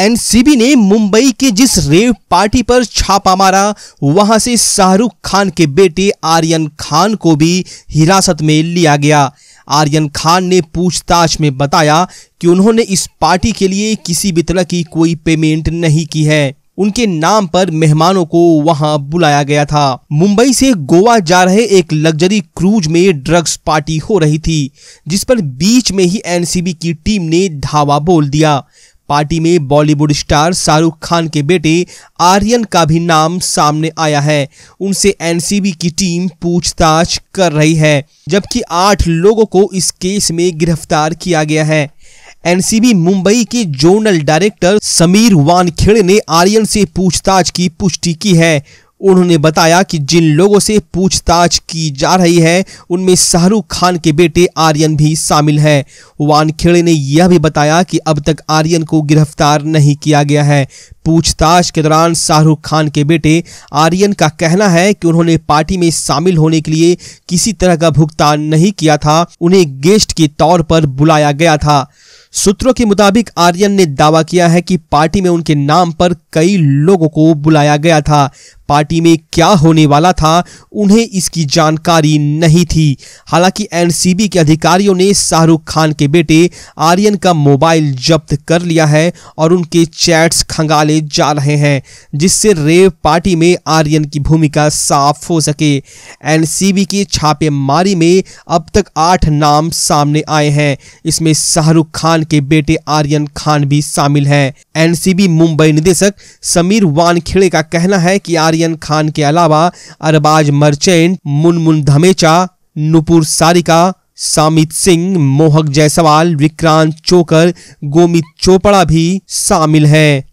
NCB ने मुंबई के जिस रेव पार्टी पर छापा मारा वहां से शाहरुख खान के बेटे आर्यन खान को भी हिरासत में लिया गया आर्यन खान ने पूछताछ में बताया कि उन्होंने इस पार्टी के लिए किसी भी तरह की कोई पेमेंट नहीं की है उनके नाम पर मेहमानों को वहां बुलाया गया था मुंबई से गोवा जा रहे एक लग्जरी क्रूज में ड्रग्स पार्टी हो रही थी जिस पर बीच में ही एनसीबी की टीम ने धावा बोल दिया पार्टी में बॉलीवुड स्टार शाहरुख खान के बेटे आर्यन का भी नाम सामने आया है उनसे एनसीबी की टीम पूछताछ कर रही है जबकि आठ लोगों को इस केस में गिरफ्तार किया गया है एनसीबी मुंबई के जोनल डायरेक्टर समीर वानखेड़े ने आर्यन से पूछताछ की पुष्टि की है उन्होंने बताया कि जिन लोगों से पूछताछ की जा रही है उनमें शाहरुख खान के बेटे आर्यन भी शामिल हैं वानखेड़े ने यह भी बताया कि अब तक आर्यन को गिरफ्तार नहीं किया गया है पूछताछ के दौरान शाहरुख खान के बेटे आर्यन का कहना है कि उन्होंने पार्टी में शामिल होने के लिए किसी तरह का भुगतान नहीं किया था उन्हें गेस्ट के तौर पर बुलाया गया था सूत्रों के मुताबिक आर्यन ने दावा किया है कि पार्टी में उनके नाम पर कई लोगों को बुलाया गया था पार्टी में क्या होने वाला था उन्हें इसकी जानकारी नहीं थी हालांकि एनसीबी के अधिकारियों ने शाहरुख खान के बेटे आर्यन का मोबाइल जब्त कर लिया है और उनके चैट्स खंगाले जा रहे हैं जिससे रेव पार्टी में आर्यन की भूमिका साफ हो सके एनसीबी की छापेमारी में अब तक आठ नाम सामने आए हैं इसमें शाहरुख खान के बेटे आर्यन खान भी शामिल हैं एनसीबी मुंबई निदेशक समीर वानखेड़े का कहना है कि आर्यन आर्यन खान के अलावा अरबाज मर्चेंट मुनमुन धमेचा नुपुर सारिका सामित सिंह मोहक जायसवाल विक्रांत चोकर गोमित चोपड़ा भी शामिल हैं